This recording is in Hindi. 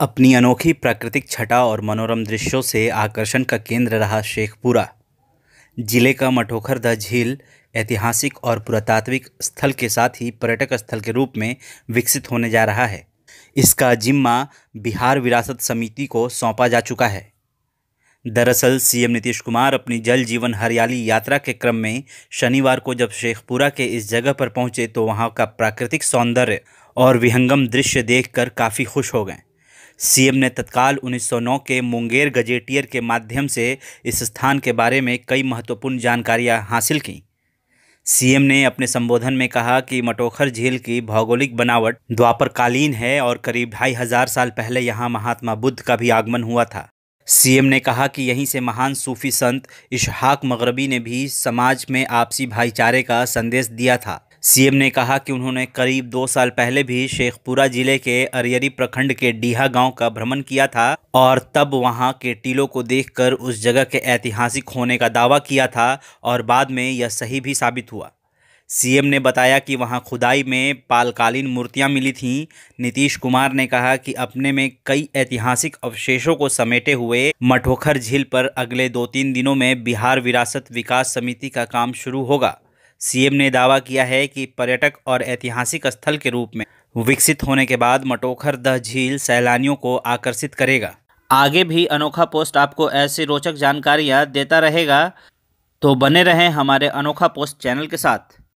अपनी अनोखी प्राकृतिक छटा और मनोरम दृश्यों से आकर्षण का केंद्र रहा शेखपुरा जिले का मठोखरदा झील ऐतिहासिक और पुरातात्विक स्थल के साथ ही पर्यटक स्थल के रूप में विकसित होने जा रहा है इसका जिम्मा बिहार विरासत समिति को सौंपा जा चुका है दरअसल सीएम नीतीश कुमार अपनी जल जीवन हरियाली यात्रा के क्रम में शनिवार को जब शेखपुरा के इस जगह पर पहुंचे तो वहां का प्राकृतिक सौंदर्य और विहंगम दृश्य देखकर काफ़ी खुश हो गए सीएम ने तत्काल 1909 के मुंगेर गजेटियर के माध्यम से इस स्थान के बारे में कई महत्वपूर्ण जानकारियां हासिल की सीएम ने अपने संबोधन में कहा कि मटोखर झील की भौगोलिक बनावट द्वापरकालीन है और करीब ढाई हजार साल पहले यहाँ महात्मा बुद्ध का भी आगमन हुआ था सीएम ने कहा कि यहीं से महान सूफी संत इशहाक मगरबी ने भी समाज में आपसी भाईचारे का संदेश दिया था सीएम ने कहा कि उन्होंने करीब दो साल पहले भी शेखपुरा जिले के अरियरी प्रखंड के डीहा गांव का भ्रमण किया था और तब वहां के टीलों को देखकर उस जगह के ऐतिहासिक होने का दावा किया था और बाद में यह सही भी साबित हुआ सीएम ने बताया कि वहां खुदाई में पालकालीन मूर्तियां मिली थीं नीतीश कुमार ने कहा कि अपने में कई ऐतिहासिक अवशेषों को समेटे हुए मठोखर झील पर अगले दो तीन दिनों में बिहार विरासत विकास समिति का काम शुरू होगा सीएम ने दावा किया है कि पर्यटक और ऐतिहासिक स्थल के रूप में विकसित होने के बाद मटोखर दह झील सैलानियों को आकर्षित करेगा आगे भी अनोखा पोस्ट आपको ऐसी रोचक जानकारियाँ देता रहेगा तो बने रहें हमारे अनोखा पोस्ट चैनल के साथ